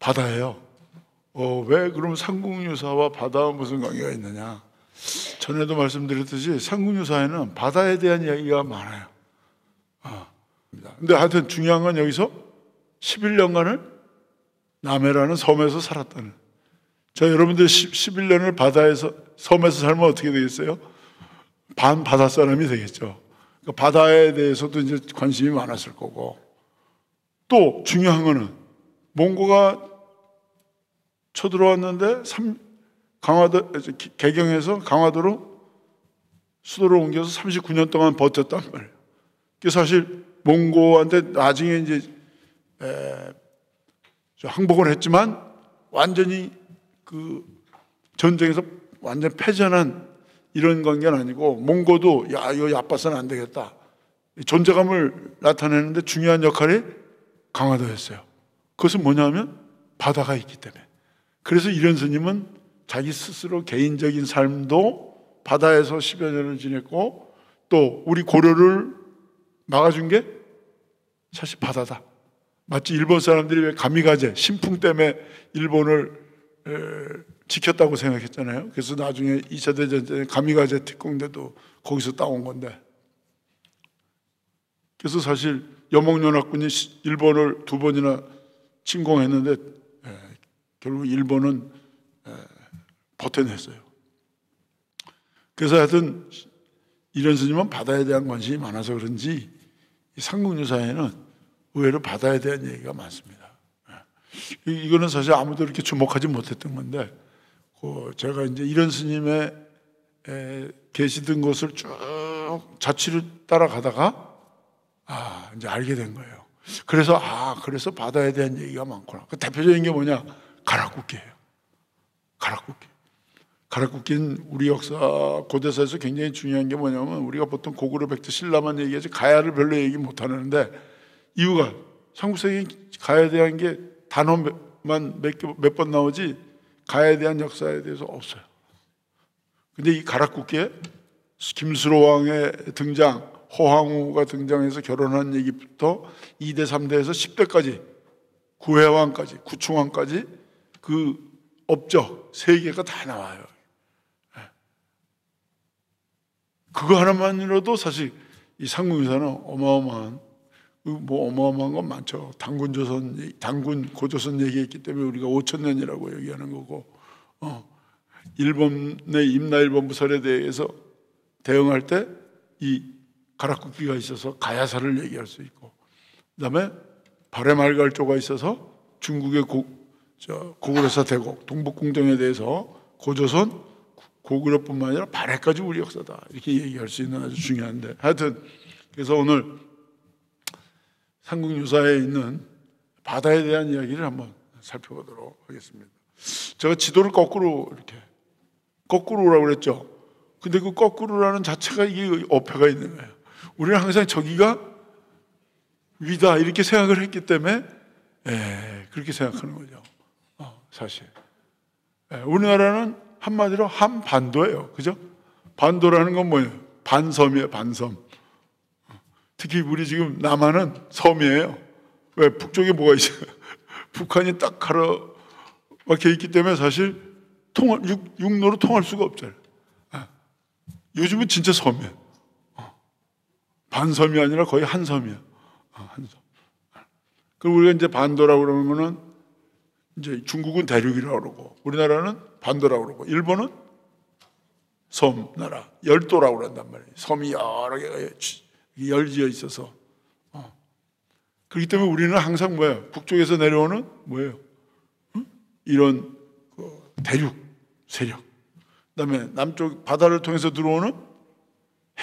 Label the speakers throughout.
Speaker 1: 바다예요. 어, 왜 그럼 상국유사와 바다와 무슨 관계가 있느냐? 전에도 말씀드렸듯이 상국유사에는 바다에 대한 이야기가 많아요. 아, 근데 하여튼 중요한 건 여기서 11년간을 남해라는 섬에서 살았다는. 자, 여러분들 11년을 바다에서, 섬에서 살면 어떻게 되겠어요? 반 바다 사람이 되겠죠. 그러니까 바다에 대해서도 이제 관심이 많았을 거고. 또 중요한 거는 몽고가 쳐들어왔는데 삼, 강화도 개경에서 강화도로 수도를 옮겨서 39년 동안 버텼단 말이에요. 그 사실 몽고한테 나중에 이제 에, 항복을 했지만 완전히 그 전쟁에서 완전 패전한 이런 관계는 아니고 몽고도 야 이거 야빠서는 안 되겠다 존재감을 나타내는데 중요한 역할이 강화도였어요. 그것은 뭐냐면 바다가 있기 때문에 그래서 이런 스님은 자기 스스로 개인적인 삶도 바다에서 10여 년을 지냈고 또 우리 고려를 막아준 게 사실 바다다. 마치 일본 사람들이 왜 가미가제, 신풍 때문에 일본을 에, 지켰다고 생각했잖아요. 그래서 나중에 2차 대전 때 가미가제 특공대도 거기서 따온 건데. 그래서 사실 여몽연합군이 일본을 두 번이나 침공했는데 결국 일본은 버텨냈어요. 그래서 하여튼 이런 스님은 바다에 대한 관심이 많아서 그런지 상국유 사에는 의외로 바다에 대한 얘기가 많습니다. 예. 이거는 사실 아무도 이렇게 주목하지 못했던 건데 그 제가 이제 이런 스님의 계시던 곳을 쭉 자취를 따라가다가 아 이제 알게 된 거예요. 그래서 아 그래서 바다에 대한 얘기가 많구나. 그 대표적인 게 뭐냐? 가락국기예요. 가락국기. 가락국기는 우리 역사 고대사에서 굉장히 중요한 게 뭐냐면 우리가 보통 고구려 백제 신라만 얘기하지 가야를 별로 얘기 못 하는데 이유가 삼국세기 가야에 대한 게 단어만 몇 번 나오지 가야에 대한 역사에 대해서 없어요. 근데 이 가락국기에 김수로 왕의 등장, 호황후가 등장해서 결혼한 얘기부터 2대, 3대에서 10대까지, 구회왕까지 구충왕까지 그 업적 세계가다 나와요. 예. 그거 하나만으로도 사실 이 상공유사는 어마어마한 그 뭐 어마어마한 건 많죠. 당군 조선, 당군 고조선 얘기했기 때문에 우리가 5천 년이라고 얘기하는 거고, 어, 일본의 임나일본부 설에 대해서 대응할 때 이 가락국기가 있어서 가야사를 얘기할 수 있고, 그다음에 발해말갈조가 있어서 중국의 저 고구려사 대곡, 동북궁정에 대해서 고조선 고구려뿐만 아니라 발해까지 우리 역사다 이렇게 얘기할 수 있는 아주 중요한데 하여튼 그래서 오늘 삼국유사에 있는 바다에 대한 이야기를 한번 살펴보도록 하겠습니다. 제가 지도를 거꾸로 이렇게 거꾸로 오라고 그랬죠. 근데 그 거꾸로라는 자체가 이게 어폐가 있는 거예요. 우리는 항상 저기가 위다 이렇게 생각을 했기 때문에 에, 예, 그렇게 생각하는 거죠. 사실. 예, 우리나라는 한마디로 한반도예요. 그죠? 반도라는 건 뭐예요? 반섬이에요, 반섬. 특히 우리 지금 남한은 섬이에요. 왜? 북쪽에 뭐가 있어요? 북한이 딱 가로 막혀 있기 때문에 사실 통할, 육, 로로 통할 수가 없잖아요. 예. 요즘은 진짜 섬이에요. 어. 반섬이 아니라 거의 한섬이에요. 어, 한섬. 예. 그리고 우리가 이제 반도라고 그러는 거 이제 중국은 대륙이라고 그러고 우리나라는 반도라고 그러고 일본은 섬 나라 열도라고 그런단 말이에요. 섬이 여러 개가 열지어 있어서 어. 그렇기 때문에 우리는 항상 뭐예요? 북쪽에서 내려오는 뭐예요? 응? 이런 그 대륙 세력. 그다음에 남쪽 바다를 통해서 들어오는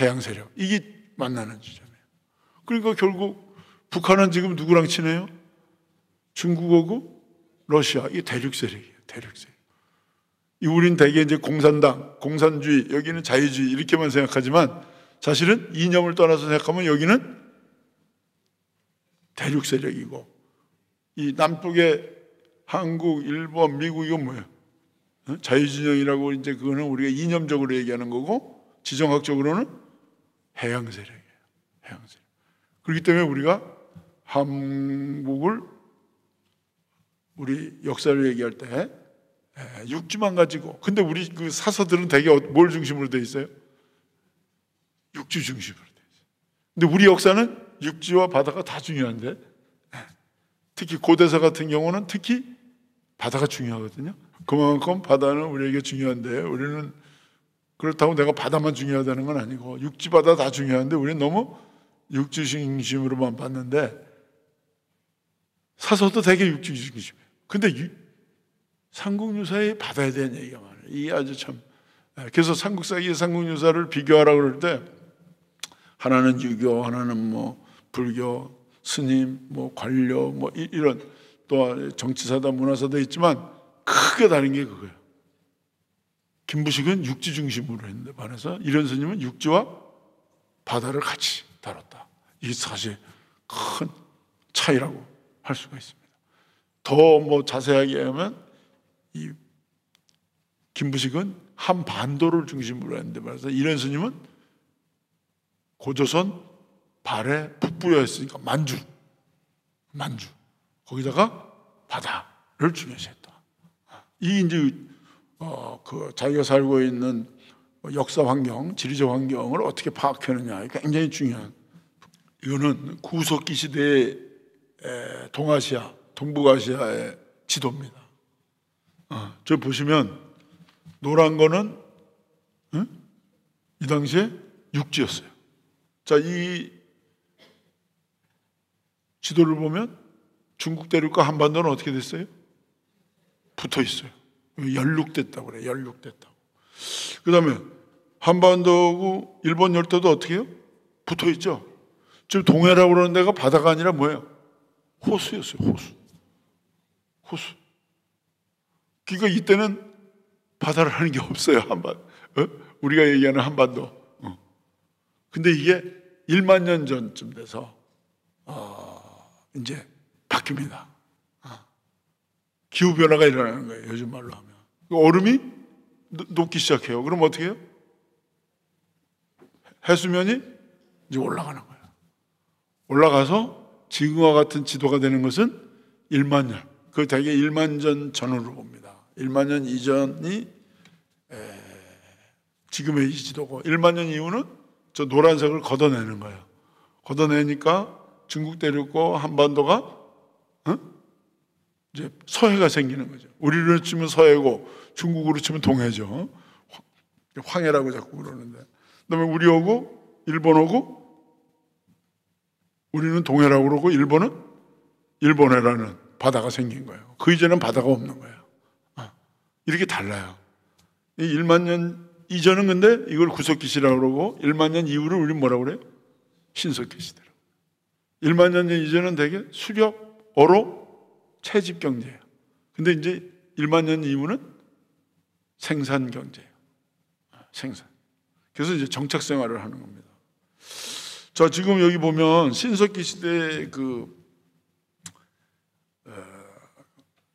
Speaker 1: 해양 세력. 이게 만나는 지점이에요. 그러니까 결국 북한은 지금 누구랑 친해요? 중국하고 러시아 이 대륙 세력이에요. 대륙 세력. 이 우린 대개 이제 공산당, 공산주의, 여기는 자유주의 이렇게만 생각하지만 사실은 이념을 떠나서 생각하면 여기는 대륙 세력이고 이 남쪽에 한국, 일본, 미국 이건 뭐예요? 어? 자유진영이라고 이제 그거는 우리가 이념적으로 얘기하는 거고 지정학적으로는 해양 세력이에요. 해양 세력. 그렇기 때문에 우리가 한국을 우리 역사를 얘기할 때 예, 육지만 가지고 근데 우리 그 사서들은 대개 어, 뭘 중심으로 돼 있어요? 육지 중심으로 돼 있어요. 근데 우리 역사는 육지와 바다가 다 중요한데 예, 특히 고대사 같은 경우는 특히 바다가 중요하거든요. 그만큼 바다는 우리에게 중요한데 우리는 그렇다고 내가 바다만 중요하다는 건 아니고 육지 바다 다 중요한데 우리는 너무 육지 중심으로만 봤는데 사서도 되게 육지 중심이에요. 근데 삼국유사에 받아야 되는 얘기가 많아요. 이 아주 참. 예, 그래서 삼국사기 상국유사를 비교하라 그럴 때 하나는 유교, 하나는 뭐 불교, 스님, 뭐 관료, 뭐 이런 또 정치사다, 문화사다 있지만 크게 다른 게 그거예요. 김부식은 육지 중심으로 했는데 반해서 이런 스님은 육지와 바다를 같이 다뤘다. 이게 사실 큰 차이라고 할 수가 있습니다. 더뭐 자세하게 하면 이 김부식은 한 반도를 중심으로 했는데 말해서 이런 스님은 고조선 발에 풋뿌여했으니까 만주, 만주 거기다가 바다를 중요시했다. 이 이제 어, 그 자기가 살고 있는 역사 환경, 지리적 환경을 어떻게 파악하느냐 그러니까 굉장히 중요한 이거는 구석기 시대의 동아시아 동북아시아의 지도입니다. 아, 저 보시면 노란 거는 응? 이 당시에 육지였어요. 자, 이 지도를 보면 중국 대륙과 한반도는 어떻게 됐어요? 붙어 있어요. 연륙됐다고 그래. 연륙됐다고. 그 다음에 한반도고 일본 열도도 어떻게 해요? 붙어 있죠. 지금 동해라고 그러는 데가 바다가 아니라 뭐예요? 호수였어요, 호수. 호수. 그러니까 이때는 바다를 하는 게 없어요, 한반 어? 우리가 얘기하는 한반도. 어. 근데 이게 1만 년 전쯤 돼서, 어, 이제 바뀝니다. 아. 기후변화가 일어나는 거예요, 요즘 말로 하면. 얼음이 녹기 시작해요. 그럼 어떻게 해요? 해수면이 이제 올라가는 거예요. 올라가서 지금과 같은 지도가 되는 것은 1만 년. 그 대개 1만 전 전후로 봅니다. 1만 년 이전이 에, 지금의 이 지도고 1만 년 이후는 저 노란색을 걷어내는 거예요. 걷어내니까 중국 대륙과 한반도가 어? 이제 서해가 생기는 거죠. 우리로 치면 서해고 중국으로 치면 동해죠. 황해라고 자꾸 그러는데. 그다음에 우리 오고 일본 오고 우리는 동해라고 그러고 일본은 일본해라는 바다가 생긴 거예요. 그 이전엔 바다가 없는 거예요. 어. 이렇게 달라요. 1만 년 이전은 근데 이걸 구석기시라고 그러고 1만 년 이후를 우리는 뭐라고 그래요? 신석기시대로 1만 년 이전은 대개 수력 어로, 채집 경제예요. 근데 이제 1만 년 이후는 생산 경제예요. 어, 생산. 그래서 이제 정착 생활을 하는 겁니다. 자, 지금 여기 보면 신석기 시대 그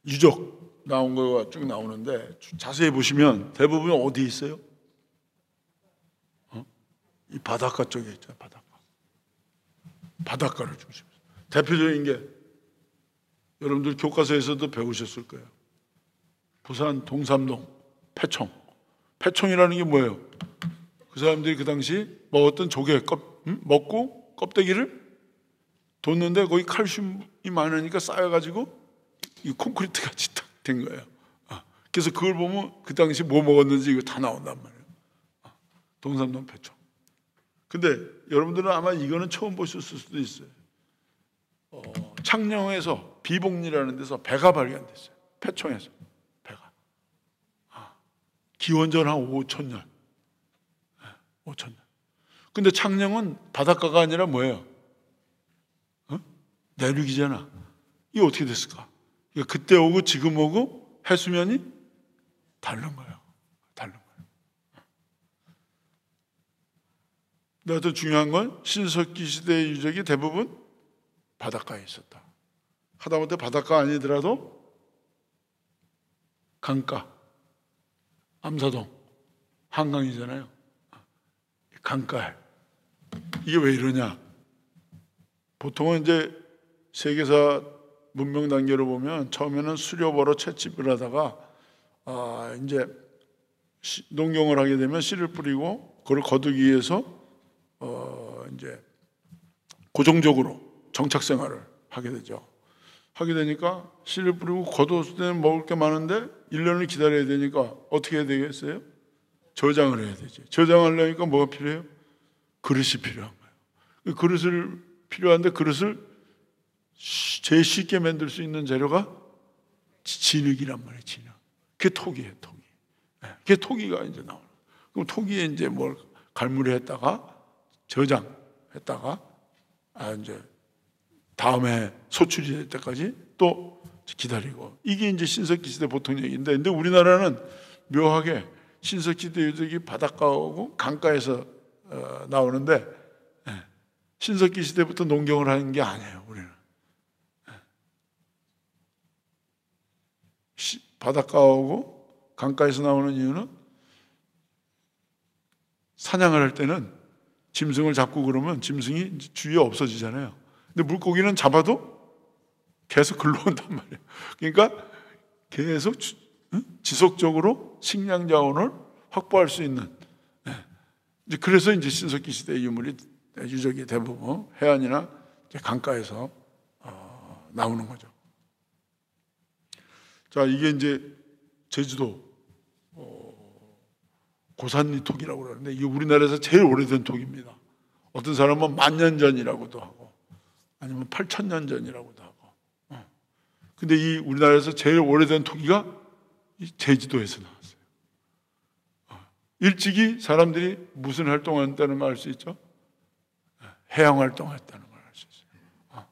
Speaker 1: 유적 나온 거가 쭉 나오는데 자세히 보시면 대부분 어디 있어요? 어? 이 바닷가 쪽에 있잖 바닷가. 바닷가를 중심 대표적인 게 여러분들 교과서에서도 배우셨을 거예요. 부산 동삼동 패청. 패청이라는 게 뭐예요? 그 사람들이 그 당시 먹었던 조개 껍 음? 먹고 껍데기를 뒀는데 거기 칼슘이 많으니까 쌓여가지고 이 콘크리트 가이딱된 거예요. 아, 그래서 그걸 보면 그 당시 뭐 먹었는지 이거 다 나온단 말이에요. 아, 동삼동 배초. 근데 여러분들은 아마 이거는 처음 보셨을 수도 있어요. 어, 창녕에서 비봉리라는 데서 배가 발견됐어요. 패총에서 배가. 아, 기원전 한 5천 년. 5천 년. 근데 창녕은 바닷가가 아니라 뭐예요? 어? 내륙이잖아. 이게 어떻게 됐을까? 그러니까 그때 오고 지금 오고 해수면이 다른 거예요. 다른 거예요. 근데 중요한 건 신석기 시대의 유적이 대부분 바닷가에 있었다. 하다못해 바닷가 아니더라도 강가, 암사동, 한강이잖아요. 강가에. 이게 왜 이러냐? 보통은 이제 세계사 문명 단계로 보면 처음에는 수렵으로 채집을 하다가 아 이제 농경을 하게 되면 씨를 뿌리고 그걸 거두기 위해서 어 이제 고정적으로 정착 생활을 하게 되죠. 하게 되니까 씨를 뿌리고 거두었을 때는 먹을 게 많은데 1년을 기다려야 되니까 어떻게 해야 되겠어요? 저장을 해야 되지. 저장하려니까 뭐가 필요해요? 그릇이 필요한 거예요. 그 그릇을 필요한데 그릇을 제일 쉽게 만들 수 있는 재료가 진흙이란 말이에요, 진흙. 그게 토기예요, 토기. 예, 그게 토기가 이제 나오는. 그럼 토기에 이제 뭘 갈무리 했다가 저장했다가 아 이제 다음에 소출이 될 때까지 또 기다리고 이게 이제 신석기 시대 보통 얘기인데 근데 우리나라는 묘하게 신석기 시대 유 바닷가하고 강가에서 어, 나오는데 예, 신석기 시대부터 농경을 하는 게 아니에요 우리는 바닷가하고 강가에서 나오는 이유는 사냥을 할 때는 짐승을 잡고 그러면 짐승이 주위에 없어지잖아요. 근데 물고기는 잡아도 계속 글러온단 말이에요. 그러니까 계속 지속적으로 식량 자원을 확보할 수 있는. 예. 이제 그래서 이제 신석기 시대 유물이 유적이 대부분 해안이나 강가에서 어, 나오는 거죠. 자, 이게 이제 제주도 어, 고산리 톡이라고 그러는데 이게 우리나라에서 제일 오래된 톡입니다. 어떤 사람은 만 년 전이라고도 하고 아니면 8천 년 전이라고도 하고. 어. 근데 이 우리나라에서 제일 오래된 토기가 제주도에서 나왔어요. 어. 일찍이 사람들이 무슨 활동한다는 걸 알 수 있죠? 해양 활동했다는 걸 알 수 있어요.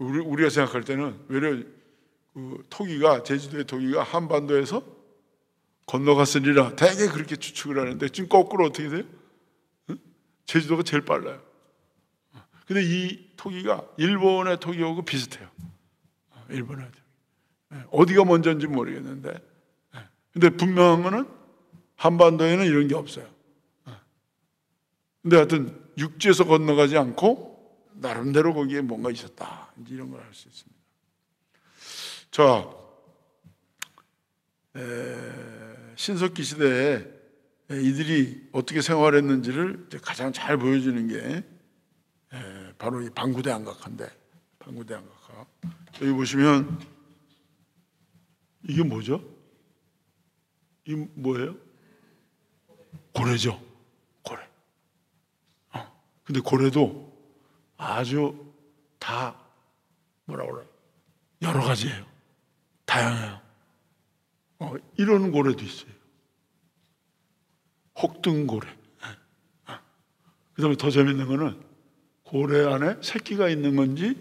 Speaker 1: 우리, 우리가 생각할 때는 외려 그 토기가 제주도의 토기가 한반도에서 건너갔으리라 대개 그렇게 추측을 하는데 지금 거꾸로 어떻게 돼요? 제주도가 제일 빨라요. 근데 이 토기가 일본의 토기하고 비슷해요. 일본의 토기. 네, 어디가 먼저인지 모르겠는데. 네, 근데 분명한 거는 한반도에는 이런 게 없어요. 네. 근데 하여튼 육지에서 건너가지 않고 나름대로 거기에 뭔가 있었다. 이런 걸 알 수 있습니다. 자, 에, 신석기 시대에 이들이 어떻게 생활했는지를 가장 잘 보여주는 게 에, 바로 이 방구대 안각한데 방구대 안각화 여기 보시면 이게 뭐죠? 이 뭐예요? 고래죠. 고래. 어. 근데 고래도 아주 다 뭐라 그래? 여러 가지예요. 다양해요. 어, 이런 고래도 있어요. 혹등고래. 예, 예. 그 다음에 더 재밌는 거는 고래 안에 새끼가 있는 건지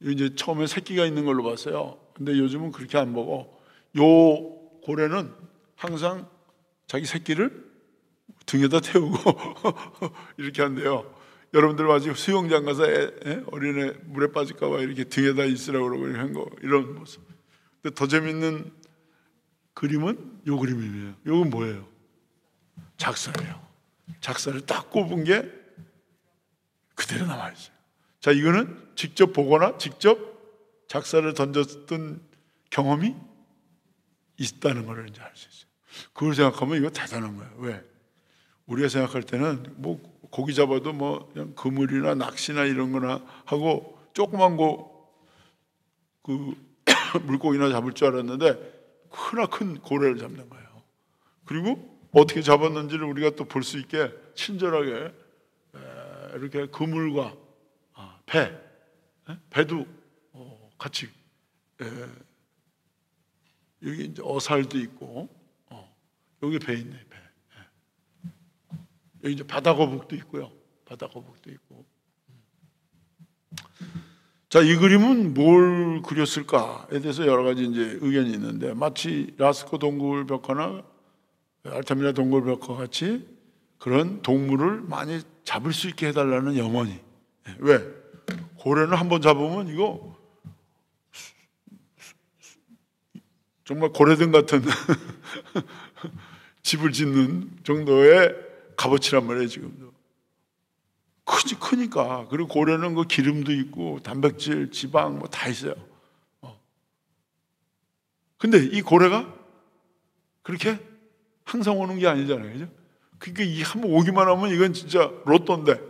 Speaker 1: 이제 처음에 새끼가 있는 걸로 봤어요. 근데 요즘은 그렇게 안 보고 요 고래는 항상 자기 새끼를 등에다 태우고 이렇게 한대요. 여러분들 마치 수영장 가서 어린애 물에 빠질까 봐 이렇게 등에다 있으라고 그러고 이거 이런 모습. 근데 더 재밌는 그림은 요 그림이에요. 요건 뭐예요? 작사예요. 작사를 딱 꼽은 게 그대로 남아있어요. 자, 이거는 직접 보거나 직접 작사를 던졌던 경험이 있다는 걸 이제 알 수 있어요. 그걸 생각하면 이거 대단한 거예요. 왜? 우리가 생각할 때는 뭐 고기 잡아도 뭐 그냥 그물이나 낚시나 이런 거나 하고 조그만 거그 물고기나 잡을 줄 알았는데 크나 큰 고래를 잡는 거예요. 그리고 어떻게 잡았는지를 우리가 또 볼 수 있게 친절하게 이렇게 그물과 아, 배, 배도 어, 같이 여기 이제 어살도 있고 어, 여기 배 있네 배. 예. 여기 이제 바다거북도 있고요. 바다거북도 있고. 자, 이 그림은 뭘 그렸을까에 대해서 여러 가지 이제 의견이 있는데 마치 라스코 동굴 벽화나 알타미라 동굴 벽화 같이 그런 동물을 많이 잡을 수 있게 해달라는 영원이. 예, 왜? 고래는 한번 잡으면 이거 정말 고래등 같은 집을 짓는 정도의 값어치란 말이에요, 지금도. 크지 크니까 그리고 고래는 그 기름도 있고 단백질, 지방 뭐 다 있어요. 어. 근데 이 고래가 그렇게 항상 오는 게 아니잖아요, 그죠? 그게 이한번 오기만 하면 이건 진짜 로또인데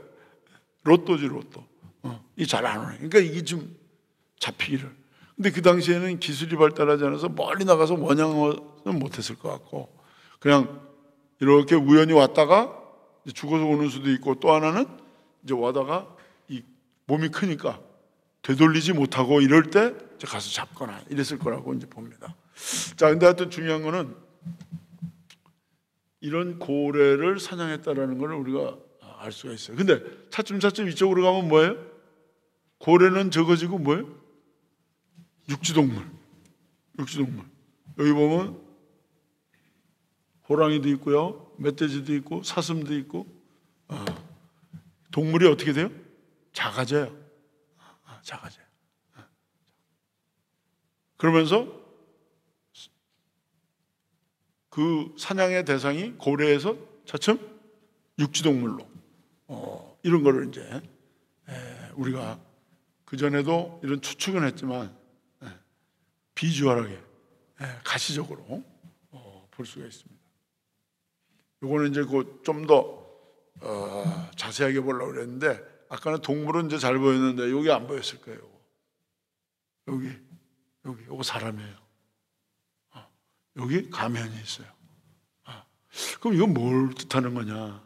Speaker 1: 로또지 로또. 어. 이잘 안 오네. 그러니까 이게 좀 잡히기를. 근데 그 당시에는 기술이 발달하지 않아서 멀리 나가서 원양어는 못했을 것 같고 그냥 이렇게 우연히 왔다가 죽어서 오는 수도 있고 또 하나는 이제 와다가 이 몸이 크니까 되돌리지 못하고 이럴 때 가서 잡거나 이랬을 거라고 이제 봅니다. 자, 근데 하여튼 중요한 거는 이런 고래를 사냥했다라는 걸 우리가 알 수가 있어요. 근데 차츰차츰 이쪽으로 가면 뭐예요? 고래는 적어지고 뭐예요? 육지동물. 육지동물. 여기 보면 호랑이도 있고요. 멧돼지도 있고 사슴도 있고 동물이 어떻게 돼요? 작아져요. 아, 아, 작아져요. 그러면서 그 사냥의 대상이 고래에서 차츰 육지동물로 어, 이런 거를 이제 우리가 그 전에도 이런 추측은 했지만 비주얼하게 가시적으로 어, 볼 수가 있습니다. 요거는 이제 곧 좀더 어, 어, 자세하게 보려고 그랬는데 아까는 동물은 이제 잘 보였는데 여기 안 보였을 거예요. 여기 여기 이거 사람이에요. 어, 여기 가면이 있어요. 어, 그럼 이건 뭘 뜻하는 거냐?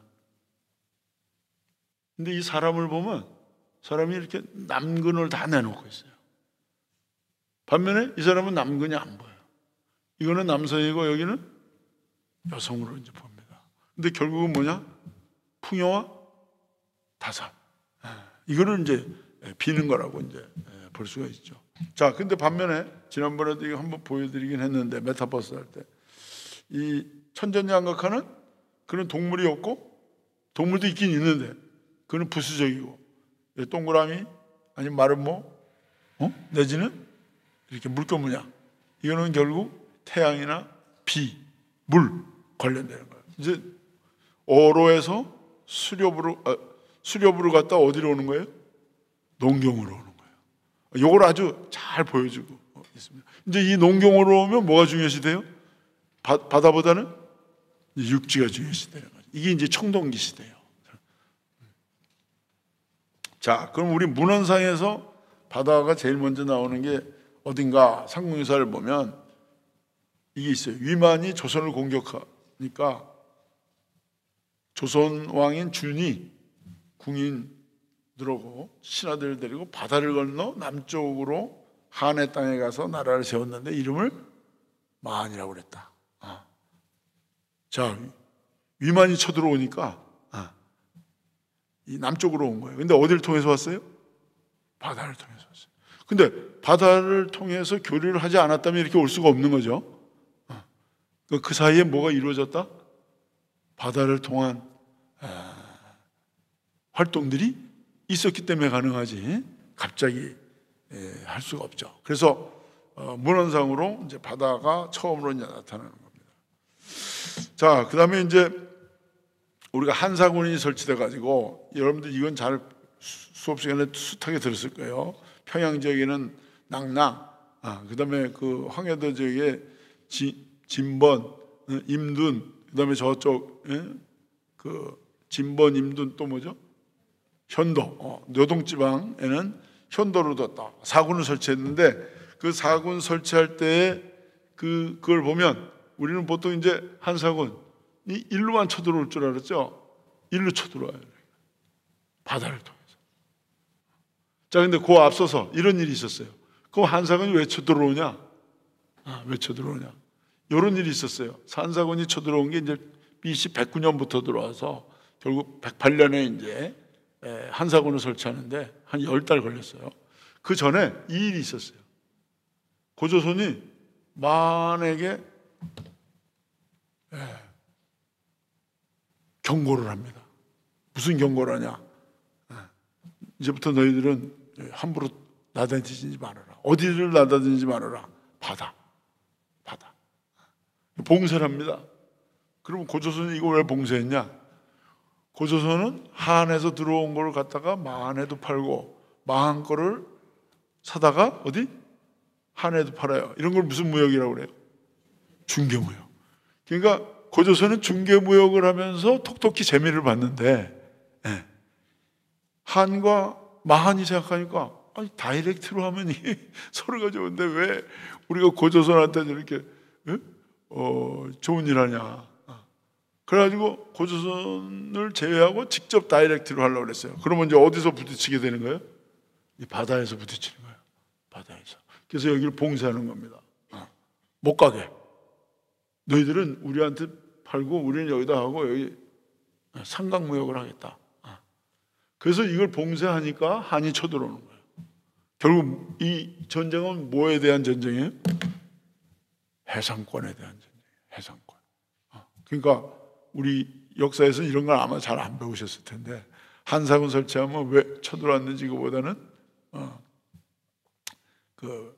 Speaker 1: 근데 이 사람을 보면 사람이 이렇게 남근을 다 내놓고 있어요. 반면에 이 사람은 남근이 안보여 이거는 남성이고 여기는 여성으로 이제 봅니다. 근데 결국은 뭐냐? 풍요와 다사 예, 이거를 이제 비는 거라고 이제 예, 볼 수가 있죠. 자, 근데 반면에 지난번에도 이거 한번 보여드리긴 했는데 메타버스 할 때 이 천전양극하는 그런 동물이 없고 동물도 있긴 있는데 그는 부수적이고 동그라미 아니면 마른 모 어? 내지는 이렇게 물고문양 이거는 결국 태양이나 비, 물 관련되는 거예요. 이제 어로에서 수렵으로 아, 수렵으로 갔다 어디로 오는 거예요? 농경으로 오는 거예요. 요걸 아주 잘 보여주고 있습니다. 이제 이 농경으로 오면 뭐가 중요시 돼요? 바, 바다보다는 육지가 중요시 돼요. 이게 이제 청동기 시대예요. 자, 그럼 우리 문헌상에서 바다가 제일 먼저 나오는 게 어딘가 상공유사를 보면 이게 있어요. 위만이 조선을 공격하니까 조선 왕인 준이 궁인들어오고 신하들을 데리고 바다를 건너 남쪽으로 한해 땅에 가서 나라를 세웠는데 이름을 만이라고 그랬다. 아. 자 위만이 쳐들어오니까 아. 이 남쪽으로 온 거예요. 근데 어디를 통해서 왔어요? 바다를 통해서 왔어요. 근데 바다를 통해서 교류를 하지 않았다면 이렇게 올 수가 없는 거죠. 아, 그 사이에 뭐가 이루어졌다? 바다를 통한 아, 활동들이 있었기 때문에 가능하지 갑자기 예, 할 수가 없죠. 그래서 어, 문헌상으로 이제 바다가 처음으로 이제 나타나는 겁니다. 자, 그 다음에 이제 우리가 한사군이 설치돼 가지고 여러분들 이건 잘 수업 시간에 숱하게 들었을 거예요. 평양 지역에는 낭낭, 아, 그다음에 그 황해도 지역에 지, 진번, 어, 임둔, 그다음에 저쪽 예? 그 진번 임둔 또 뭐죠? 현도 어, 노동지방에는 현도를 뒀다 사군을 설치했는데 그 사군 설치할 때에 그 그걸 보면 우리는 보통 이제 한 사군이 일로만 쳐들어올 줄 알았죠. 일로 쳐들어와요. 바다를 통해서. 자, 근데 그 앞서서 이런 일이 있었어요. 그 한 사군이 왜 쳐들어오냐? 아, 왜 쳐들어오냐? 이런 일이 있었어요. 산사건이 쳐들어온 게 이제 BC 109년부터 들어와서 결국 108년에 이제 한사군을 설치하는데 한열달 걸렸어요. 그 전에 이 일이 있었어요. 고조선이 만에게 경고를 합니다. 무슨 경고를 하냐? 이제부터 너희들은 함부로 나다니지 말아라. 어디를 나다니지 말아라. 바다. 봉쇄를 합니다. 그러면 고조선이 이거 왜 봉쇄했냐? 고조선은 한에서 들어온 걸 갖다가 만에도 팔고 망한 거를 사다가 어디? 한에도 팔아요. 이런 걸 무슨 무역이라고 그래요? 중개무역. 그러니까 고조선은 중개무역을 하면서 톡톡히 재미를 봤는데 예. 한과 마한이 생각하니까 아니 다이렉트로 하면 이 서로가 좋은데 왜 우리가 고조선한테 저렇게 예? 어, 좋은 일 하냐. 그래가지고 고조선을 제외하고 직접 다이렉트로 하려고 그랬어요. 그러면 이제 어디서 부딪히게 되는 거예요? 이 바다에서 부딪히는 거예요. 바다에서. 그래서 여기를 봉쇄하는 겁니다. 어. 못 가게. 너희들은 우리한테 팔고 우리는 여기다 하고 여기 삼각무역을 하겠다. 어. 그래서 이걸 봉쇄하니까 한이 쳐들어오는 거예요. 결국 이 전쟁은 뭐에 대한 전쟁이에요? 해상권에 대한 전쟁, 해상권. 어, 그러니까 우리 역사에서 이런 걸 아마 잘 안 배우셨을 텐데 한사군 설치하면 왜 쳐들어왔는지 그보다는 어, 그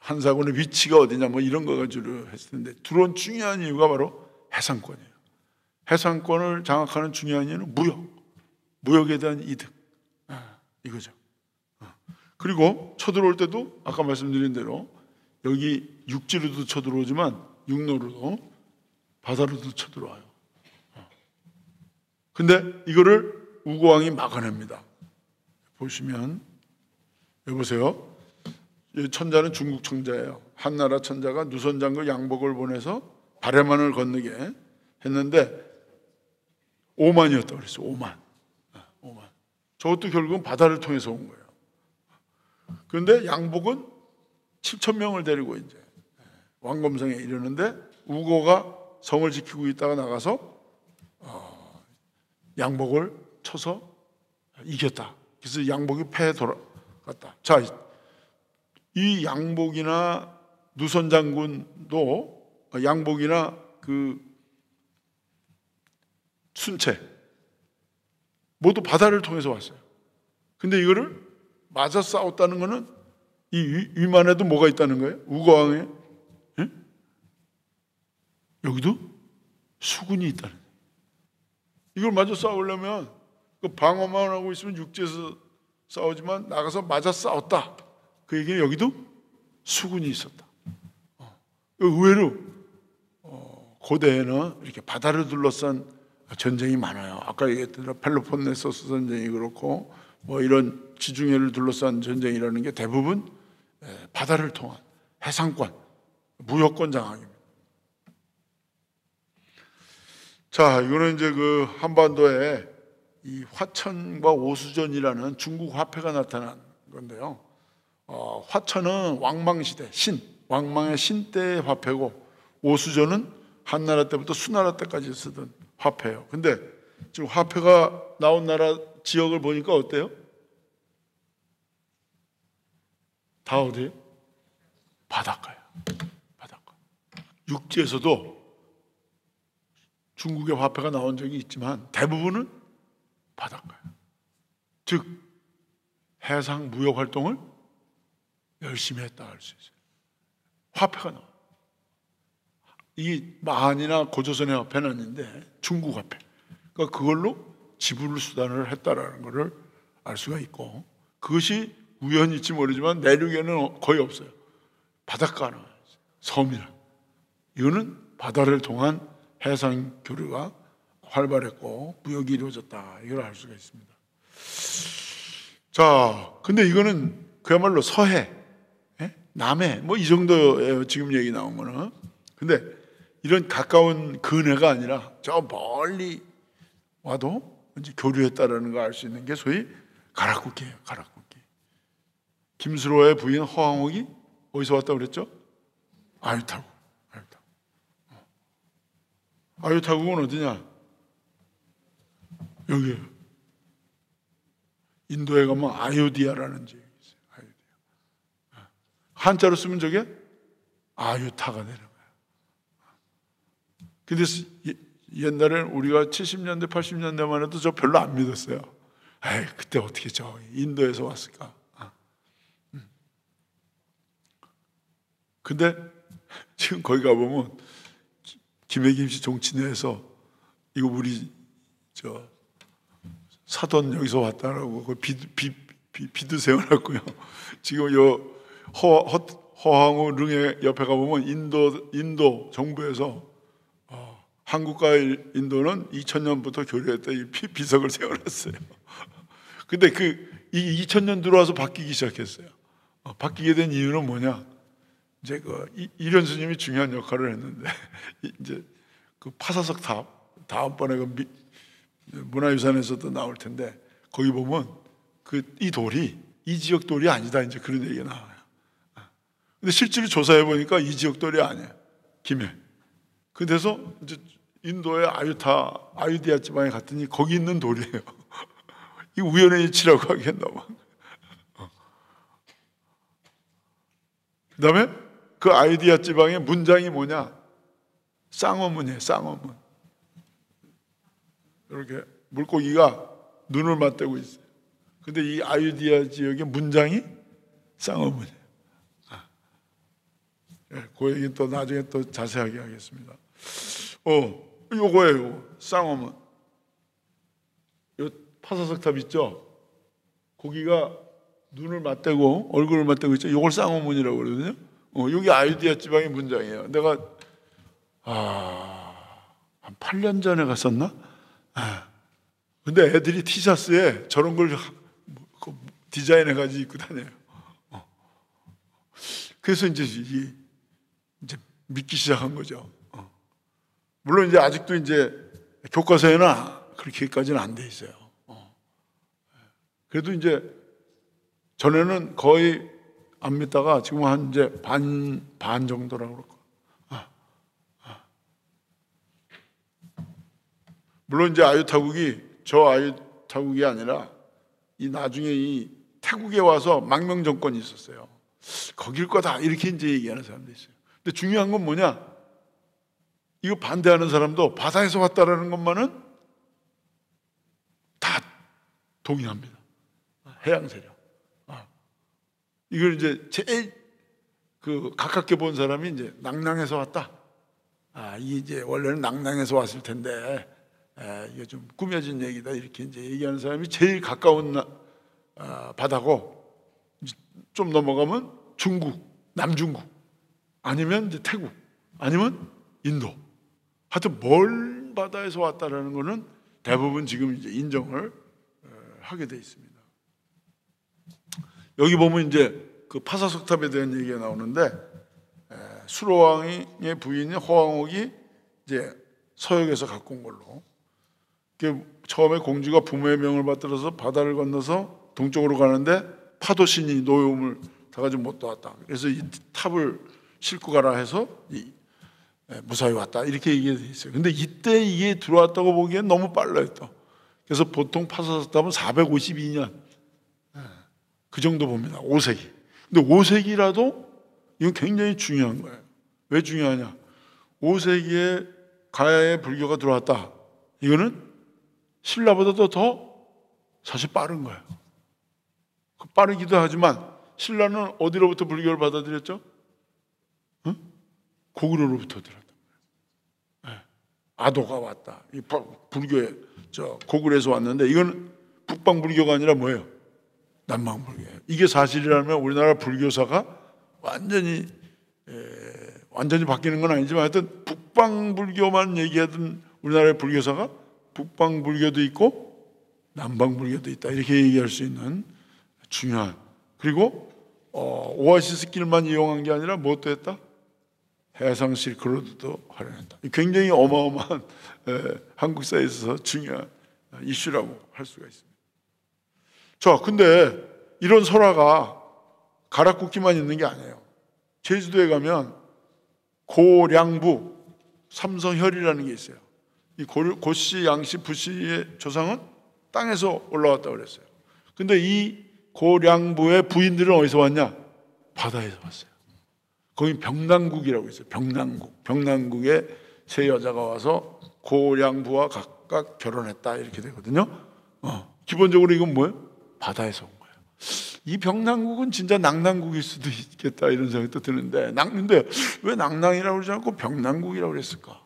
Speaker 1: 한사군의 위치가 어디냐 뭐 이런 거 가지고 했을 텐데 들어온 중요한 이유가 바로 해상권이에요. 해상권을 장악하는 중요한 이유는 무역, 무역에 대한 이득 예, 이거죠. 어, 그리고 쳐들어올 때도 아까 말씀드린 대로 여기 육지로도 쳐들어오지만 육로로도 바다로도 쳐들어와요. 근데 이거를 우고왕이 막아냅니다. 보시면 여보세요. 천자는 중국 천자예요. 한나라 천자가 누선장과 양복을 보내서 바레만을 건너게 했는데 오만이었다 그랬어 오만. 아, 오만. 저것도 결국은 바다를 통해서 온 거예요. 그런데 양복은 7천 명을 데리고 이제 예, 왕검성에 이르는데 우고가 성을 지키고 있다가 나가서 어, 양복을 쳐서 이겼다. 그래서 양복이 패에 돌아갔다. 자, 이 양복이나 누선 장군도 아, 양복이나 그 순체 모두 바다를 통해서 왔어요. 근데 이거를 맞아 싸웠다는 것은 이 위만에도 뭐가 있다는 거예요? 우거왕에? 예? 여기도 수군이 있다는 거예요. 이걸 맞아 싸우려면 그 방어만 하고 있으면 육지에서 싸우지만 나가서 맞아 싸웠다. 그 얘기는 여기도 수군이 있었다. 어. 그 의외로 어, 고대에는 이렇게 바다를 둘러싼 전쟁이 많아요. 아까 얘기했던 펠로폰네소스 전쟁이 그렇고 뭐 이런 지중해를 둘러싼 전쟁이라는 게 대부분 예, 바다를 통한 해상권, 무역권 장악입니다. 자, 이거는 이제 그 한반도에 이 화천과 오수전이라는 중국 화폐가 나타난 건데요. 어, 화천은 왕망시대, 신, 왕망의 신대의 화폐고 오수전은 한나라 때부터 수나라 때까지 쓰던 화폐예요. 근데 지금 화폐가 나온 나라 지역을 보니까 어때요? 다 어디? 바닷가야. 바닷가. 육지에서도 중국의 화폐가 나온 적이 있지만 대부분은 바닷가야. 즉 해상 무역 활동을 열심히 했다 할 수 있어요. 화폐가 나와. 이 만이나 고조선의 화폐는 아닌데 중국 화폐. 그러니까 그걸로 지불 수단을 했다라는 것을 알 수가 있고 그것이 우연일지 모르지만 내륙에는 거의 없어요. 바닷가는 섬이라. 이거는 바다를 통한 해상 교류가 활발했고 무역이 이루어졌다. 이걸 알 수가 있습니다. 자, 근데 이거는 그야말로 서해, 예? 남해 뭐 이 정도예요. 지금 얘기 나온 거는. 근데 이런 가까운 근해가 아니라 저 멀리 와도 이제 교류했다라는 걸 알 수 있는 게 소위 가락국이에요. 가락국. 김수로의 부인 허황옥이 어디서 왔다고 그랬죠? 아유타국. 아유타국. 어. 아유타국은 어디냐? 여기에요. 인도에 가면 아유디아라는 지역이 있어요. 아유디아. 어. 한자로 쓰면 저게 아유타가 되는 거예 근데 예, 옛날에 우리가 70년대, 80년대만 해도 저 별로 안 믿었어요. 에이, 그때 어떻게 저 인도에서 왔을까? 근데 지금 거기 가보면 김혜김 씨 종친회에서 이거 우리 저 사돈 여기서 왔다라고 그 비, 비, 비, 비도 세워놨고요. 지금 요 허, 허, 허항우 릉의 옆에 가보면 인도, 인도 정부에서 어, 한국과 인도는 2000년부터 교류했다 이 비, 비석을 세워놨어요. 근데 그, 이 2000년 들어와서 바뀌기 시작했어요. 어, 바뀌게 된 이유는 뭐냐? 이제 그 이련 스님이 중요한 역할을 했는데 이제 그 파사석 탑 다음번에 그 미, 문화유산에서도 나올 텐데 거기 보면 그 이 돌이 이 지역 돌이 아니다 이제 그런 얘기가 나와요. 아. 근데 실제로 조사해 보니까 이 지역 돌이 아니에요. 김해. 그래서 이제 인도의 아유타 아유디아 지방에 갔더니 거기 있는 돌이에요. 이 우연의 일치라고 하겠나 봐. 어. 그다음에 그아이디어 지방의 문장이 뭐냐? 쌍어문이에요, 쌍어문. 이렇게 물고기가 눈을 맞대고 있어요. 근데 이 아이디아 지역의 문장이 쌍어문이에요. 아. 예, 그 얘기 또 나중에 또 자세하게 하겠습니다. 어, 요거예요, 요거. 쌍어문. 요 파사석탑 있죠? 고기가 눈을 맞대고 얼굴을 맞대고 있죠? 요걸 쌍어문이라고 그러거든요. 어, 여기 아이디어 지방의 문장이에요. 내가 아, 한 8년 전에 갔었나? 아, 근데 애들이 티셔츠에 저런 걸 그 디자인해 가지고 입고 다녀요. 어. 그래서 이제 이제 믿기 시작한 거죠. 어. 물론 이제 아직도 이제 교과서에나 그렇게까지는 안 돼 있어요. 어. 예. 그래도 이제 전에는 거의 안 믿다가 지금 한 이제 반, 반 정도라고 그럴까. 아, 아. 물론 이제 아유타국이 저 아유타국이 아니라 이 나중에 이 태국에 와서 망명 정권이 있었어요. 거길 거다 이렇게 이제 얘기하는 사람도 있어요. 근데 중요한 건 뭐냐? 이거 반대하는 사람도 바다에서 왔다라는 것만은 다 동의합니다. 해양 세력. 이걸 이제 제일 그 가깝게 본 사람이 이제 낭낭에서 왔다. 아, 이제 원래는 낭낭에서 왔을 텐데 에, 이게 좀 꾸며진 얘기다 이렇게 이제 얘기하는 사람이 제일 가까운 나, 아, 바다고 좀 넘어가면 중국, 남중국 아니면 이제 태국 아니면 인도 하여튼 먼 바다에서 왔다라는 거는 대부분 지금 이제 인정을 어, 하게 돼 있습니다. 여기 보면 이제 그 파사속탑에 대한 얘기가 나오는데 수로왕의 부인인 호왕옥이 이제 서역에서 갖고 온 걸로. 처음에 공주가 부모의 명을 받들어서 바다를 건너서 동쪽으로 가는데 파도신이 노여움을 다가지고 못 도왔다. 그래서 이 탑을 싣고 가라 해서 이 무사히 왔다. 이렇게 얘기가 돼 있어요. 근데 이때 이게 들어왔다고 보기엔 너무 빨라요 또. 그래서 보통 파사속탑은 452년 그 정도 봅니다. 5세기. 근데 5세기라도 이건 굉장히 중요한 거예요. 왜 중요하냐? 5세기에 가야의 불교가 들어왔다. 이거는 신라보다도 더 사실 빠른 거예요. 그 빠르기도 하지만 신라는 어디로부터 불교를 받아들였죠? 응? 고구려로부터 들었단 말 예. 아도가 왔다. 불교에 저 고구려에서 왔는데 이건 북방 불교가 아니라 뭐예요? 난망 불교예요. 이게 사실이라면 우리나라 불교사가 완전히 에, 완전히 바뀌는 건 아니지만 하여튼 북방 불교만 얘기하던 우리나라의 불교사가 북방 불교도 있고 남방 불교도 있다 이렇게 얘기할 수 있는 중요한 그리고 어, 오아시스 길만 이용한 게 아니라 뭐 또 했다 해상 실크로드도 활용했다 굉장히 어마어마한 에, 한국 사회에서 중요한 이슈라고 할 수가 있습니다. 자, 근데 이런 설화가 가락국기만 있는 게 아니에요. 제주도에 가면 고량부 삼성혈이라는 게 있어요. 이 고, 고씨, 양씨, 부씨의 조상은 땅에서 올라왔다고 그랬어요. 근데 이 고량부의 부인들은 어디서 왔냐? 바다에서 왔어요. 거기 병남국이라고 있어요. 병남국. 병남국에 세 여자가 와서 고량부와 각각 결혼했다. 이렇게 되거든요. 어. 기본적으로 이건 뭐예요? 바다에서 온 거예요. 이 병낭국은 진짜 낙낭국일 수도 있겠다 이런 생각도 드는데 낙는데 왜 낙낭이라고 그러지 않고 병낭국이라고 그랬을까?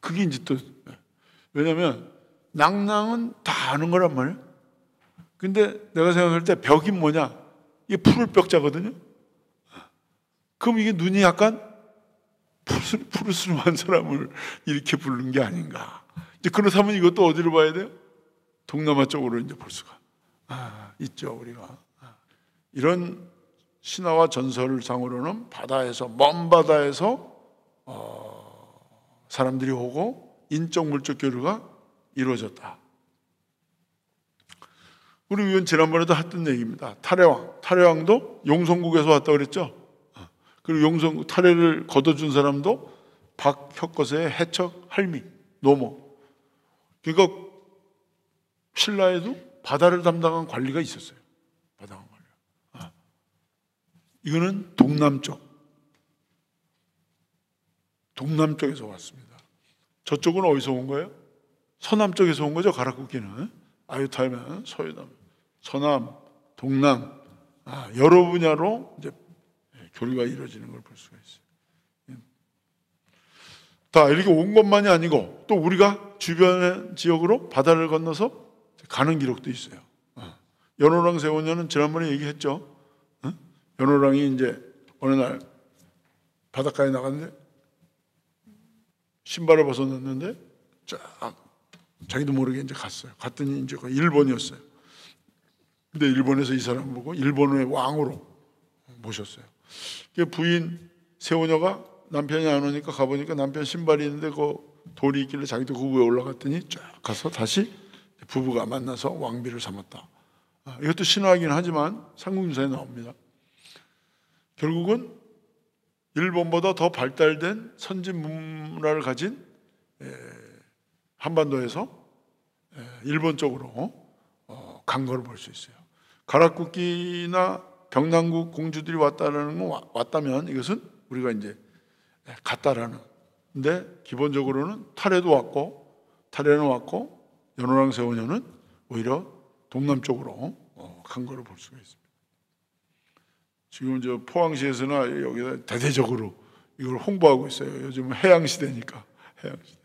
Speaker 1: 그게 이제 또 네. 왜냐면 낙낭은 다 아는 거란 말이에요. 근데 내가 생각할 때 벽이 뭐냐? 이게 푸를 벽자거든요. 그럼 이게 눈이 약간 푸르스름한 사람을 이렇게 부르는 게 아닌가. 이제 그렇다면 이것도 어디로 봐야 돼요? 동남아 쪽으로 이제 볼 수가. 아, 있죠 우리가 아, 이런 신화와 전설상으로는 바다에서 먼 바다에서 어, 사람들이 오고 인적 물적 교류가 이루어졌다. 우리 위원 지난번에도 했던 얘기입니다. 탈해왕, 탈해왕도 용성국에서 왔다 그랬죠. 어. 그리고 용성 탈해를 거둬준 사람도 박혁거세의 해척 할미 노모. 그러니까 신라에도 바다를 담당한 관리가 있었어요. 바다 관리. 아. 이거는 동남쪽. 동남쪽에서 왔습니다. 저쪽은 어디서 온 거예요? 서남쪽에서 온 거죠. 가락국기는 아유타이면 서유남, 서남, 동남 아, 여러 분야로 이제 예, 교류가 이루어지는 걸 볼 수가 있어요. 예. 다 이렇게 온 것만이 아니고 또 우리가 주변 지역으로 바다를 건너서 가는 기록도 있어요. 어. 연호랑 세원녀는 지난번에 얘기했죠. 응? 어? 연호랑이 이제 어느 날 바닷가에 나갔는데 신발을 벗어놨는데 쫙 자기도 모르게 이제 갔어요. 갔더니 이제 그 일본이었어요. 근데 일본에서 이 사람 보고 일본의 왕으로 모셨어요. 그 부인 세호녀가 남편이 안 오니까 가보니까 남편 신발이 있는데 그 돌이 있길래 자기도 그 위에 올라갔더니 쫙 가서 다시 부부가 만나서 왕비를 삼았다. 아, 이것도 신화이긴 하지만 삼국유사에 나옵니다. 결국은 일본보다 더 발달된 선진 문화를 가진 한반도에서 일본 쪽으로 어, 간 거를 볼수 있어요. 가락국기나 병남국 공주들이 왔다라는 건 왔다면 이것은 우리가 이제 갔다라는. 근데 기본적으로는 탈해도 왔고 탈해는 왔고 연호랑 세원녀는 오히려 동남쪽으로 어, 간 거를 볼 수가 있습니다. 지금 저 포항시에서나 여기다 대대적으로 이걸 홍보하고 있어요. 요즘 해양 시대니까 해양 시대.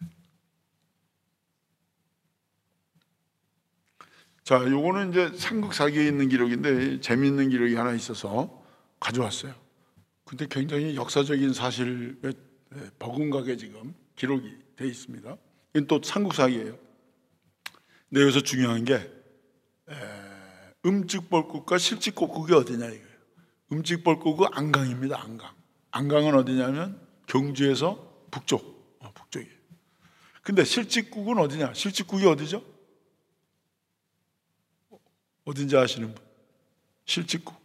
Speaker 1: 자, 요거는 이제 삼국사기에 있는 기록인데 재미있는 기록이 하나 있어서 가져왔어요. 근데 굉장히 역사적인 사실에 버금가게 지금 기록이 돼 있습니다. 이건 또 삼국사기예요. 근데 여기서 중요한 게 음직벌국과 실직곡국이 어디냐 이거예요. 음직벌국은 안강입니다. 안강. 안강은 어디냐면 경주에서 북쪽. 어, 북쪽이에요. 근데 실직국은 어디냐? 실직국이 어디죠? 어딘지 아시는 분? 실직국.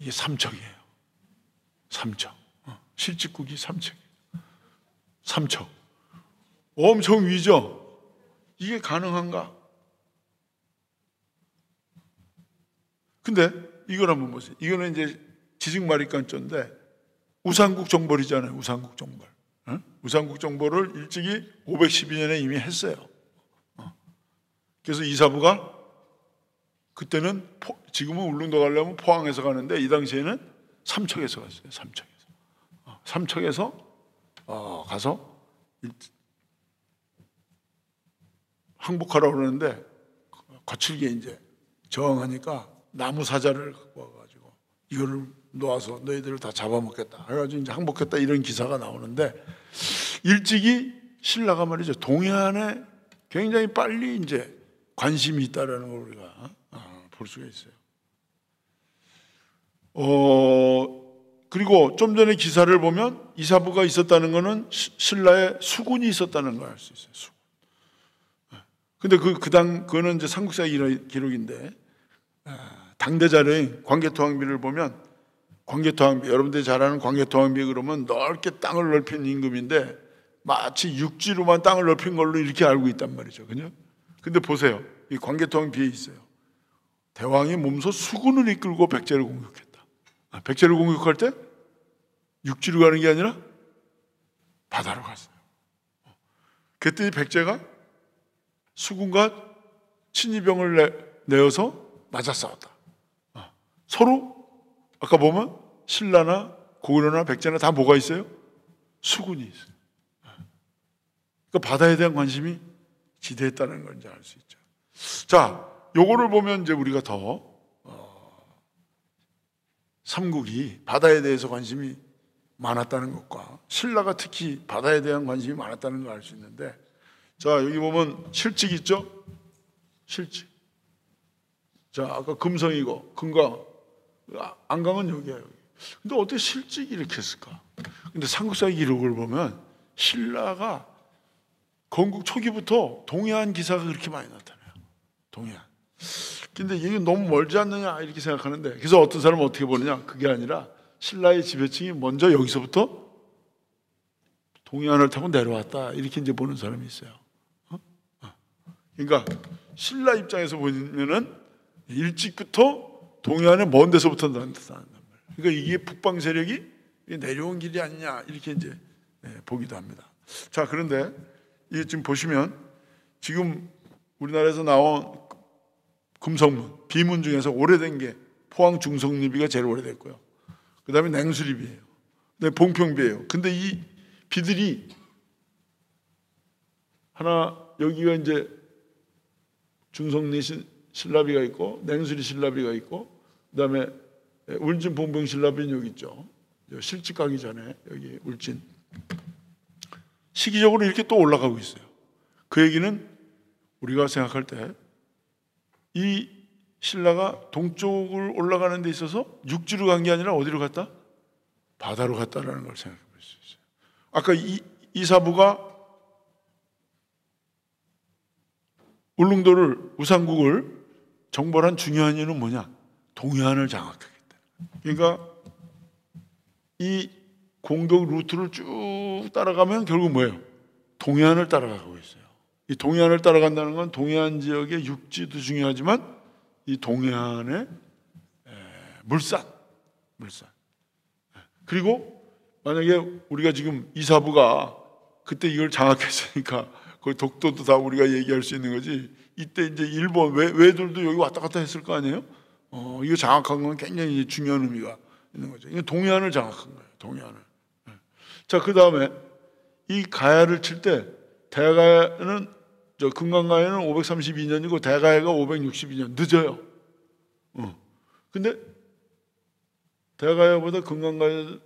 Speaker 1: 이게 삼척이에요. 삼척. 어, 실직국이 삼척이에요. 삼척. 엄청 위죠? 이게 가능한가? 근데 이걸 한번 보세요. 이거는 이제 지식마리간전데 우상국 정벌이잖아요. 우상국 정벌. 우상국 정벌을 일찍이 512년에 이미 했어요. 어. 그래서 이사부가 그때는 포, 지금은 울릉도 가려면 포항에서 가는데 이 당시에는 삼척에서 갔어요. 삼척에서 어, 삼척에서 어, 가서 항복하라고 그러는데 거칠게 이제 저항하니까 나무 사자를 갖고 와가지고 이거를 놓아서 너희들을 다 잡아먹겠다. 해가지고 이제 항복했다 이런 기사가 나오는데 일찍이 신라가 말이죠 동해안에 굉장히 빨리 이제 관심이 있다라는 걸 우리가 어, 볼 수가 있어요. 어 그리고 좀 전에 기사를 보면 이사부가 있었다는 것은 신라의 수군이 있었다는 걸 알 수 있어요. 근데 그, 그 당, 그거는 이제 삼국사 기록인데, 아, 당대자의 광개토항비를 보면, 광개토항비 여러분들이 잘 아는 광개토항비 그러면 넓게 땅을 넓힌 임금인데, 마치 육지로만 땅을 넓힌 걸로 이렇게 알고 있단 말이죠. 그냥 근데 보세요. 이광개토항비에 있어요. 대왕이 몸소 수군을 이끌고 백제를 공격했다. 아, 백제를 공격할 때 육지로 가는 게 아니라 바다로 갔어요. 어. 그랬더니 백제가 수군과 친위병을 내어서 맞아 싸웠다. 어. 서로 아까 보면 신라나 고구려나 백제나 다 뭐가 있어요? 수군이 있어요. 그러니까 바다에 대한 관심이 지대했다는 걸이알수 있죠. 자, 요거를 보면 이제 우리가 더 어, 삼국이 바다에 대해서 관심이 많았다는 것과 신라가 특히 바다에 대한 관심이 많았다는 걸 알 수 있는데 자, 여기 보면 실직 있죠? 실직. 자, 아까 금성이고 금강. 아, 안강은 여기야, 여기. 근데 어떻게 실직이 이렇게 했을까? 근데 삼국사 기록을 보면 신라가 건국 초기부터 동해안 기사가 그렇게 많이 나타나요. 동해안. 근데 이게 너무 멀지 않느냐 이렇게 생각하는데 그래서 어떤 사람은 어떻게 보느냐 그게 아니라 신라의 지배층이 먼저 여기서부터 동해안을 타고 내려왔다 이렇게 이제 보는 사람이 있어요. 그러니까 신라 입장에서 보면은 일찍부터 동해안의 먼 데서부터 난다는 말. 그러니까 이게 북방 세력이 내려온 길이 아니냐 이렇게 이제 예, 보기도 합니다. 자 그런데 이 지금 보시면 지금 우리나라에서 나온 금성문, 비문 중에서 오래된 게 포항 중성리비가 제일 오래됐고요. 그 다음에 냉수리비예요. 네, 봉평비예요. 근데 이 비들이 하나 여기가 이제 중성리 신라비가 있고 냉수리 신라비가 있고 그다음에 예, 울진 봉병 신라비는 여기 있죠. 실직 가기 전에 여기 울진 시기적으로 이렇게 또 올라가고 있어요. 그 얘기는 우리가 생각할 때 이 신라가 동쪽을 올라가는 데 있어서 육지로 간 게 아니라 어디로 갔다? 바다로 갔다라는 걸 생각해 볼 수 있어요. 아까 이, 이사부가 울릉도를 우산국을 정벌한 중요한 이유는 뭐냐? 동해안을 장악하겠다. 그러니까 이 공격 루트를 쭉 따라가면 결국 뭐예요? 동해안을 따라가고 있어요. 이 동해안을 따라간다는 건 동해안 지역의 육지도 중요하지만 이 동해안의 물산, 물산. 예. 그리고 만약에 우리가 지금 이사부가 그때 이걸 장악했으니까 그 독도도 다 우리가 얘기할 수 있는 거지. 이때 이제 일본 외, 외들도 여기 왔다 갔다 했을 거 아니에요? 어, 이거 장악한 건 굉장히 중요한 의미가 있는 거죠. 이게 동해안을 장악한 거예요. 동해안을. 예. 자, 그 다음에 이 가야를 칠 때 대가야는 저금강가야는 532년이고 대가야가 562년 늦어요. 어. 근데 대가야보다 금강가야를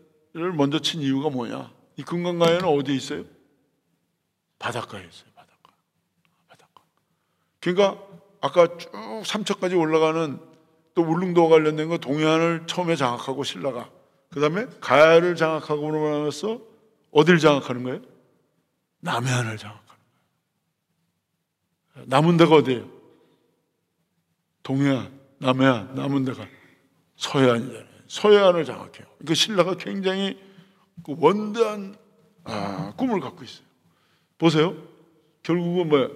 Speaker 1: 먼저 친 이유가 뭐냐? 이 금강가야는 어디에 있어요? 바닷가였어요. 바닷가. 바닷가. 그러니까 아까 쭉 3척까지 올라가는 또 울릉도와 관련된 거 동해안을 처음에 장악하고 신라가 그 다음에 가야를 장악하고 그러면서 어딜 장악하는 거예요? 남해안을 장악하는 거예요. 남은 데가 어디예요? 동해안, 남해안, 남은 데가 서해안이잖아요. 서해안을 장악해요. 그러니까 신라가 굉장히 그 원대한 아, 꿈을 갖고 있어요. 보세요. 결국은 뭐야?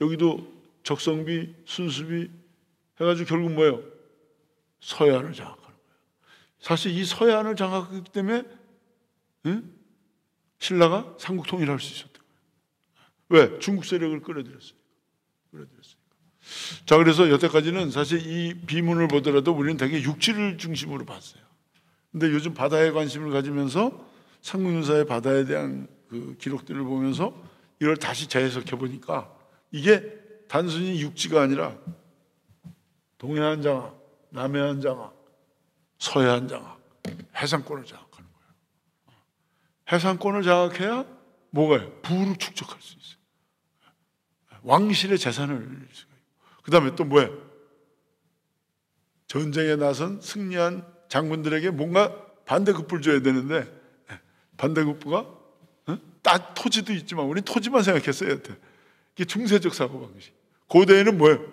Speaker 1: 여기도 적성비, 순수비 해가지고 결국 뭐예요? 서해안을 장악하는 거예요. 사실 이 서해안을 장악했기 때문에 응? 신라가 삼국 통일할 수 있었던 거예요. 왜? 중국 세력을 끌어들였으니까. 끌어들였으니까. 자, 그래서 여태까지는 사실 이 비문을 보더라도 우리는 되게 육지를 중심으로 봤어요. 근데 요즘 바다에 관심을 가지면서 상국유사의 바다에 대한 그 기록들을 보면서 이걸 다시 재해석해 보니까 이게 단순히 육지가 아니라 동해안 장악, 남해안 장악, 서해안 장악, 해상권을 장악하는 거예요. 해상권을 장악해야 뭐가요? 부를 축적할 수 있어요. 왕실의 재산을 늘릴 수가 있고. 그 다음에 또 뭐예요? 전쟁에 나선 승리한 장군들에게 뭔가 반대급부를 줘야 되는데 예, 반대급부가 딱 토지도 있지만 우리 토지만 생각했어야 돼. 이게 중세적 사고방식. 고대에는 뭐예요?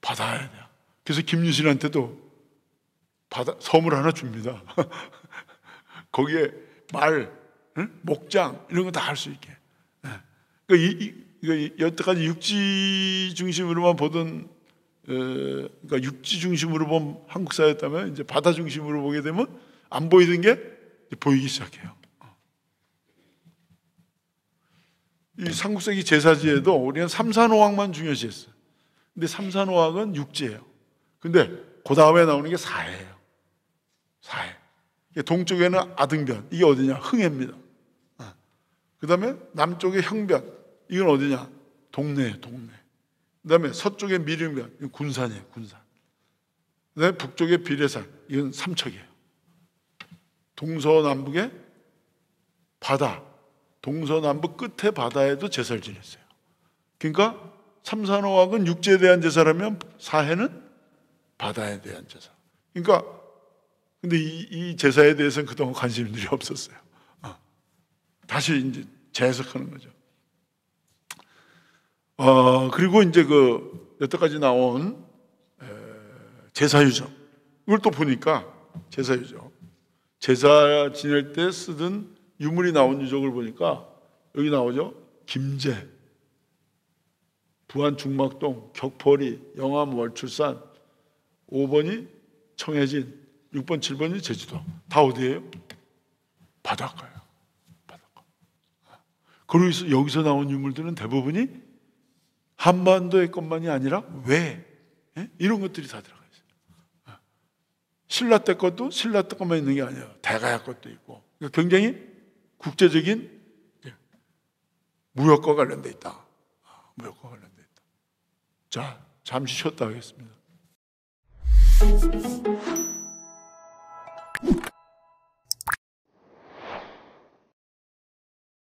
Speaker 1: 받아야 돼. 그래서 김유신한테도 받아, 선물 하나 줍니다. 거기에 말, 응? 목장 이런 거 다 할 수 있게. 네. 그러니까 이, 이, 그러니까 여태까지 육지 중심으로만 보던 에, 어, 그러니까 육지 중심으로 본 한국 사였다면 이제 바다 중심으로 보게 되면 안 보이던 게 보이기 시작해요. 이 삼국세기 제사지에도 우리는 삼산오왕만 중요시했어요. 근데 삼산오왕은 육지예요. 근데 그 다음에 나오는 게 사해예요. 사해. 동쪽에는 아등변, 이게 어디냐? 흥해입니다. 아. 그 다음에 남쪽에 형변, 이건 어디냐? 동네예요, 동네. 그 다음에 서쪽에 미륵변 이건 군산이에요, 군산. 그 다음에 북쪽에 비례산, 이건 삼척이에요. 동서남북에 바다, 동서남북 끝에 바다에도 제사를 지냈어요. 그러니까 삼산호학은 육지에 대한 제사라면 사해는 바다에 대한 제사. 그러니까 근데 이, 이 제사에 대해서는 그동안 관심들이 없었어요. 어. 다시 이제 재해석하는 거죠. 어, 그리고 이제 그 여태까지 나온 제사 유적. 이또 보니까 제사 유적. 제사 지낼 때 쓰던 유물이 나온 유적을 보니까 여기 나오죠. 김제, 부안 중막동, 격포리, 영암 월출산, 5번이 청해진, 6번, 7번이 제주도. 다 어디예요? 바닷가예요. 바닷가. 그리고 여기서 나온 유물들은 대부분이 한반도의 것만이 아니라 왜? 예? 이런 것들이 다 들어가 있어요. 예. 신라 때 것도 신라 때 것만 있는 게 아니에요. 대가야 것도 있고. 그러니까 굉장히 국제적인 예. 무역과 관련돼 있다. 아, 무역과 관련돼 있다. 자, 잠시 쉬었다 하겠습니다.